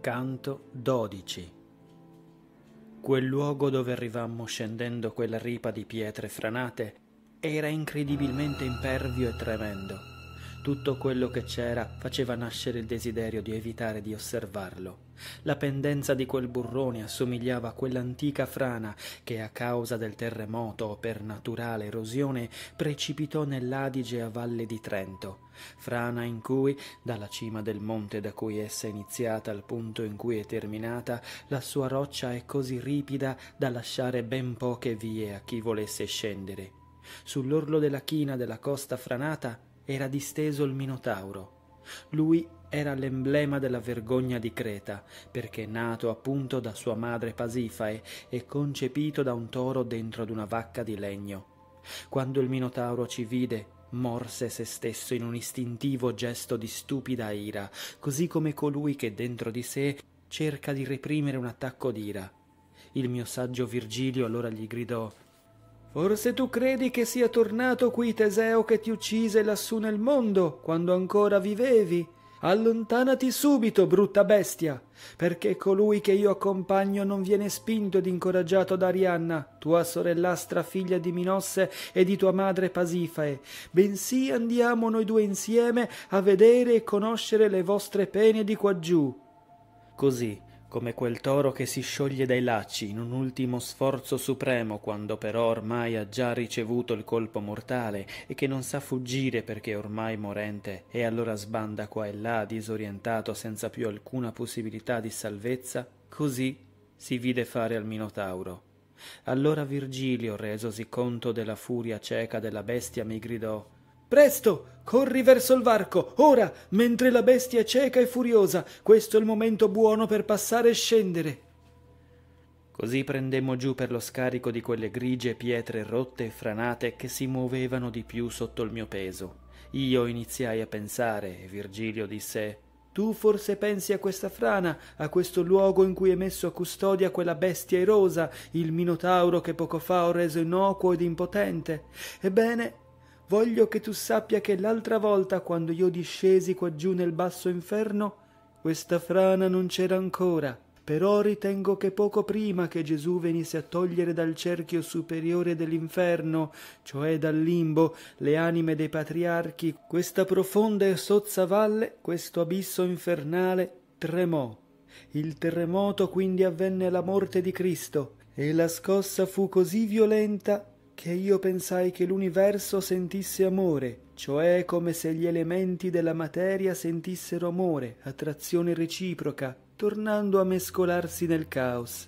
Canto 12 Quel luogo dove arrivammo scendendo quella ripa di pietre franate era incredibilmente impervio e tremendo. Tutto quello che c'era faceva nascere il desiderio di evitare di osservarlo. La pendenza di quel burrone assomigliava a quell'antica frana che a causa del terremoto o per naturale erosione precipitò nell'Adige a valle di Trento, frana in cui, dalla cima del monte da cui essa è iniziata al punto in cui è terminata, la sua roccia è così ripida da lasciare ben poche vie a chi volesse scendere. Sull'orlo della china della costa franata era disteso il Minotauro. Lui era l'emblema della vergogna di Creta, perché nato appunto da sua madre Pasifae e concepito da un toro dentro ad una vacca di legno. Quando il Minotauro ci vide, morse se stesso in un istintivo gesto di stupida ira, così come colui che dentro di sé cerca di reprimere un attacco d'ira. Il mio saggio Virgilio allora gli gridò Forse tu credi che sia tornato qui Teseo che ti uccise lassù nel mondo, quando ancora vivevi? Allontanati subito, brutta bestia, perché colui che io accompagno non viene spinto ed incoraggiato da Arianna, tua sorellastra figlia di Minosse e di tua madre Pasifae, bensì andiamo noi due insieme a vedere e conoscere le vostre pene di quaggiù. Così, come quel toro che si scioglie dai lacci in un ultimo sforzo supremo quando però ormai ha già ricevuto il colpo mortale e che non sa fuggire perché ormai morente e allora sbanda qua e là disorientato senza più alcuna possibilità di salvezza, così si vide fare al Minotauro. Allora Virgilio, resosi conto della furia cieca della bestia, mi gridò Presto! Corri verso il varco, ora, mentre la bestia è cieca e furiosa. Questo è il momento buono per passare e scendere. Così prendemmo giù per lo scarico di quelle grigie pietre rotte e franate che si muovevano di più sotto il mio peso. Io iniziai a pensare e Virgilio disse tu forse pensi a questa frana, a questo luogo in cui è messo a custodia quella bestia erosa, il minotauro che poco fa ho reso innocuo ed impotente. Ebbene, voglio che tu sappia che l'altra volta quando io discesi qua giù nel basso inferno, questa frana non c'era ancora. Però ritengo che poco prima che Gesù venisse a togliere dal cerchio superiore dell'inferno, cioè dal limbo, le anime dei patriarchi, questa profonda e sozza valle, questo abisso infernale, tremò. Il terremoto quindi avvenne alla morte di Cristo, e la scossa fu così violenta che io pensai che l'universo sentisse amore, cioè come se gli elementi della materia sentissero amore, attrazione reciproca, tornando a mescolarsi nel caos.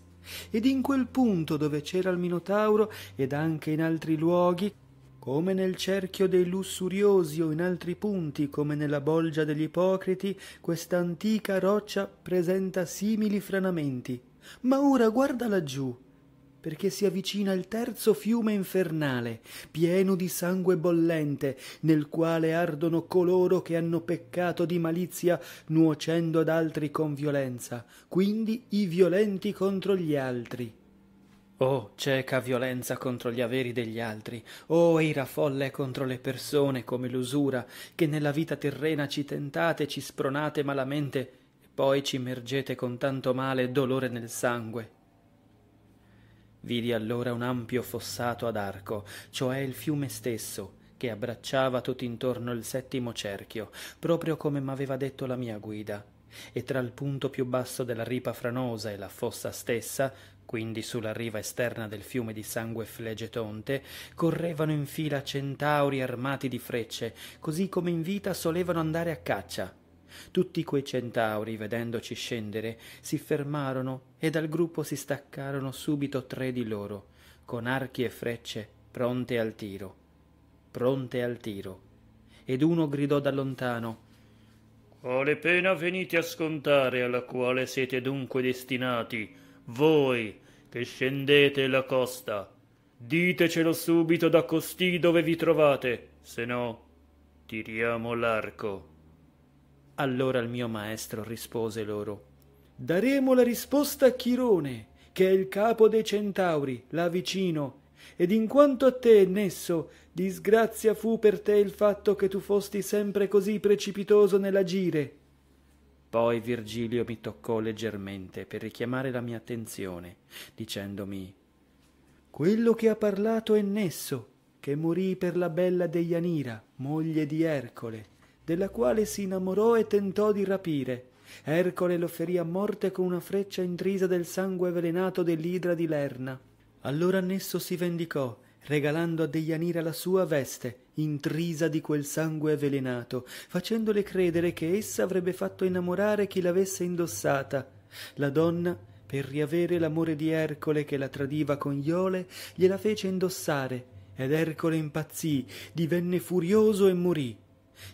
Ed in quel punto dove c'era il Minotauro, ed anche in altri luoghi, come nel cerchio dei lussuriosi o in altri punti come nella bolgia degli ipocriti, questa antica roccia presenta simili franamenti. Ma ora guarda laggiù, perché si avvicina il terzo fiume infernale, pieno di sangue bollente, nel quale ardono coloro che hanno peccato di malizia nuocendo ad altri con violenza, quindi i violenti contro gli altri. Oh, cieca violenza contro gli averi degli altri, oh ira folle contro le persone come l'usura, che nella vita terrena ci tentate, ci spronate malamente, e poi ci immergete con tanto male e dolore nel sangue. Vidi allora un ampio fossato ad arco, cioè il fiume stesso, che abbracciava tutt'intorno il settimo cerchio, proprio come m'aveva detto la mia guida, e tra il punto più basso della ripa franosa e la fossa stessa, quindi sulla riva esterna del fiume di sangue flegetonte, correvano in fila centauri armati di frecce, così come in vita solevano andare a caccia. Tutti quei centauri, vedendoci scendere, si fermarono e dal gruppo si staccarono subito tre di loro, con archi e frecce, pronte al tiro. Pronte al tiro. Ed uno gridò da lontano Quale pena venite a scontare alla quale siete dunque destinati, voi che scendete la costa? Ditecelo subito da costì dove vi trovate, se no tiriamo l'arco. Allora il mio maestro rispose loro Daremo la risposta a Chirone, che è il capo dei centauri, là vicino, ed in quanto a te, Nesso, disgrazia fu per te il fatto che tu fosti sempre così precipitoso nell'agire. Poi Virgilio mi toccò leggermente per richiamare la mia attenzione, dicendomi Quello che ha parlato è Nesso, che morì per la bella Deianira, moglie di Ercole della quale si innamorò e tentò di rapire. Ercole lo ferì a morte con una freccia intrisa del sangue avvelenato dell'idra di Lerna. Allora Nesso si vendicò, regalando a Deianira la sua veste, intrisa di quel sangue avvelenato, facendole credere che essa avrebbe fatto innamorare chi l'avesse indossata. La donna, per riavere l'amore di Ercole che la tradiva con Iole, gliela fece indossare, ed Ercole impazzì, divenne furioso e morì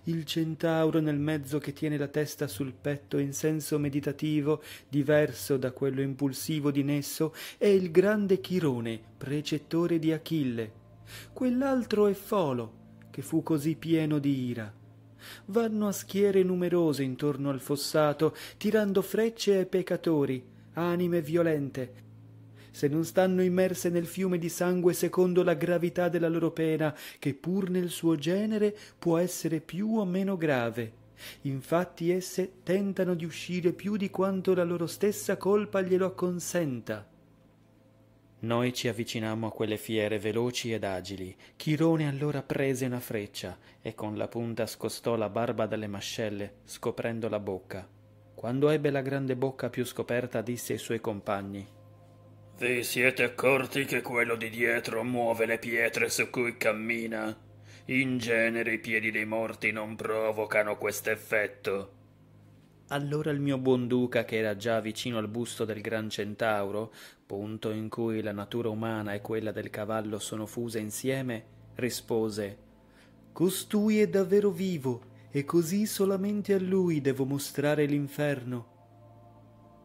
il centauro nel mezzo che tiene la testa sul petto in senso meditativo diverso da quello impulsivo di nesso è il grande chirone precettore di achille quell'altro è folo che fu così pieno di ira vanno a schiere numerose intorno al fossato tirando frecce ai peccatori anime violente se non stanno immerse nel fiume di sangue secondo la gravità della loro pena, che pur nel suo genere può essere più o meno grave. Infatti esse tentano di uscire più di quanto la loro stessa colpa glielo acconsenta. Noi ci avvicinammo a quelle fiere veloci ed agili. Chirone allora prese una freccia e con la punta scostò la barba dalle mascelle, scoprendo la bocca. Quando ebbe la grande bocca più scoperta, disse ai suoi compagni vi siete accorti che quello di dietro muove le pietre su cui cammina? In genere i piedi dei morti non provocano questo effetto. Allora il mio buon duca, che era già vicino al busto del gran centauro, punto in cui la natura umana e quella del cavallo sono fuse insieme, rispose Costui è davvero vivo, e così solamente a lui devo mostrare l'inferno.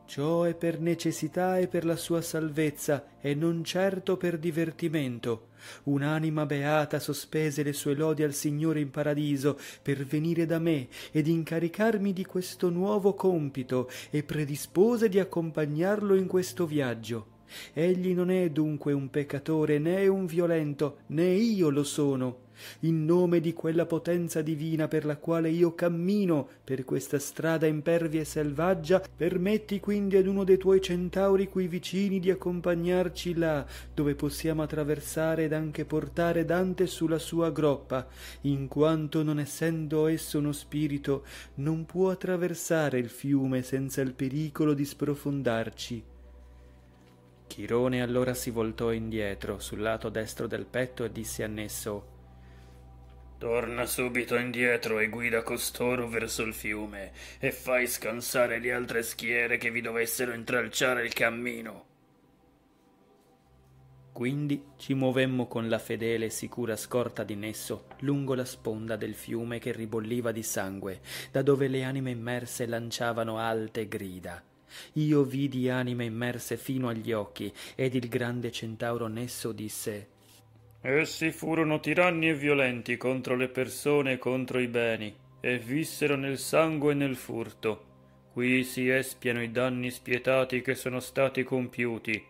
Ciò è per necessità e per la sua salvezza, e non certo per divertimento. Un'anima beata sospese le sue lodi al Signore in paradiso per venire da me ed incaricarmi di questo nuovo compito e predispose di accompagnarlo in questo viaggio Egli non è dunque un peccatore né un violento, né io lo sono. In nome di quella potenza divina per la quale io cammino per questa strada impervia e selvaggia, permetti quindi ad uno dei tuoi centauri qui vicini di accompagnarci là, dove possiamo attraversare ed anche portare Dante sulla sua groppa, in quanto non essendo esso uno spirito, non può attraversare il fiume senza il pericolo di sprofondarci. Chirone allora si voltò indietro sul lato destro del petto e disse a Nesso Torna subito indietro e guida costoro verso il fiume, e fai scansare le altre schiere che vi dovessero intralciare il cammino. Quindi ci muovemmo con la fedele e sicura scorta di Nesso lungo la sponda del fiume che ribolliva di sangue, da dove le anime immerse lanciavano alte grida io vidi anime immerse fino agli occhi, ed il grande centauro Nesso disse Essi furono tiranni e violenti contro le persone e contro i beni, e vissero nel sangue e nel furto. Qui si espiano i danni spietati che sono stati compiuti.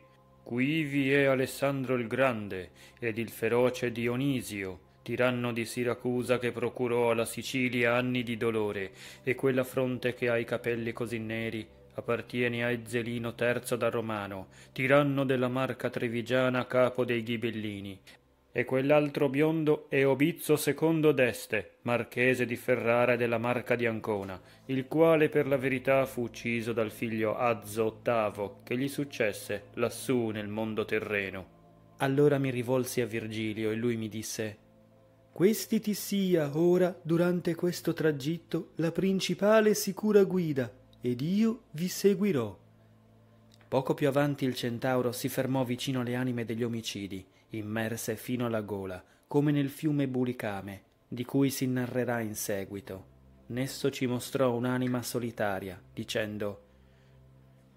Qui vi è Alessandro il Grande ed il feroce Dionisio, tiranno di Siracusa che procurò alla Sicilia anni di dolore e quella fronte che ha i capelli così neri Appartiene a Ezzelino III da Romano, tiranno della marca trevigiana capo dei ghibellini, e quell'altro biondo è Obizzo II d'Este, marchese di Ferrara e della marca di Ancona, il quale per la verità fu ucciso dal figlio Azzo VIII che gli successe lassù nel mondo terreno. Allora mi rivolsi a Virgilio e lui mi disse Questi ti sia ora, durante questo tragitto, la principale sicura guida, ed io vi seguirò. Poco più avanti il centauro si fermò vicino alle anime degli omicidi, immerse fino alla gola, come nel fiume Bulicame, di cui si narrerà in seguito. Nesso ci mostrò un'anima solitaria, dicendo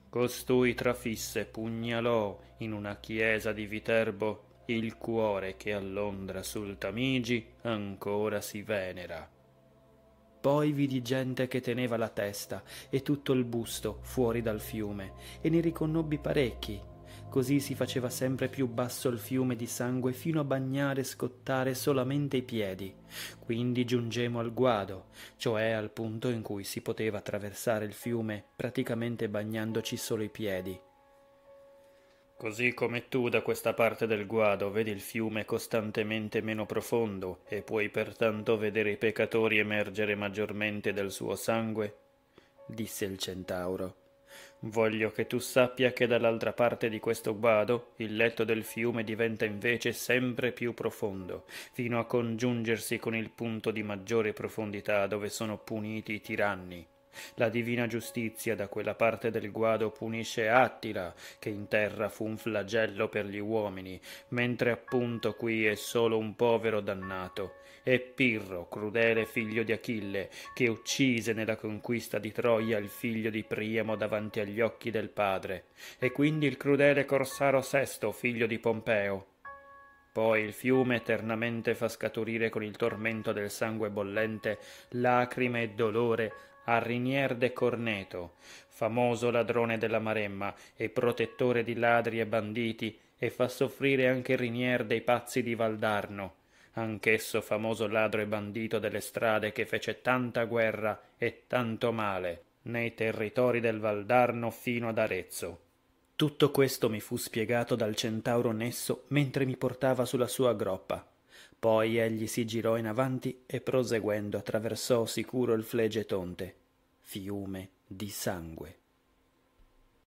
Costui trafisse pugnalò in una chiesa di Viterbo il cuore che a Londra sul Tamigi ancora si venera. Poi vidi gente che teneva la testa e tutto il busto fuori dal fiume, e ne riconobbi parecchi. Così si faceva sempre più basso il fiume di sangue fino a bagnare e scottare solamente i piedi. Quindi giungemmo al guado, cioè al punto in cui si poteva attraversare il fiume praticamente bagnandoci solo i piedi. Così come tu da questa parte del guado vedi il fiume costantemente meno profondo e puoi pertanto vedere i peccatori emergere maggiormente del suo sangue, disse il centauro. Voglio che tu sappia che dall'altra parte di questo guado il letto del fiume diventa invece sempre più profondo, fino a congiungersi con il punto di maggiore profondità dove sono puniti i tiranni. La divina giustizia da quella parte del guado punisce Attila, che in terra fu un flagello per gli uomini, mentre appunto qui è solo un povero dannato. E Pirro, crudele figlio di Achille, che uccise nella conquista di Troia il figlio di Priamo davanti agli occhi del padre, e quindi il crudele corsaro Sesto, figlio di Pompeo, poi il fiume eternamente fa scaturire con il tormento del sangue bollente lacrime e dolore a Rinier de Corneto, famoso ladrone della Maremma e protettore di ladri e banditi, e fa soffrire anche Rinier dei pazzi di Valdarno, anch'esso famoso ladro e bandito delle strade che fece tanta guerra e tanto male nei territori del Valdarno fino ad Arezzo. Tutto questo mi fu spiegato dal centauro Nesso mentre mi portava sulla sua groppa. Poi egli si girò in avanti e proseguendo attraversò sicuro il Flegetonte, fiume di sangue.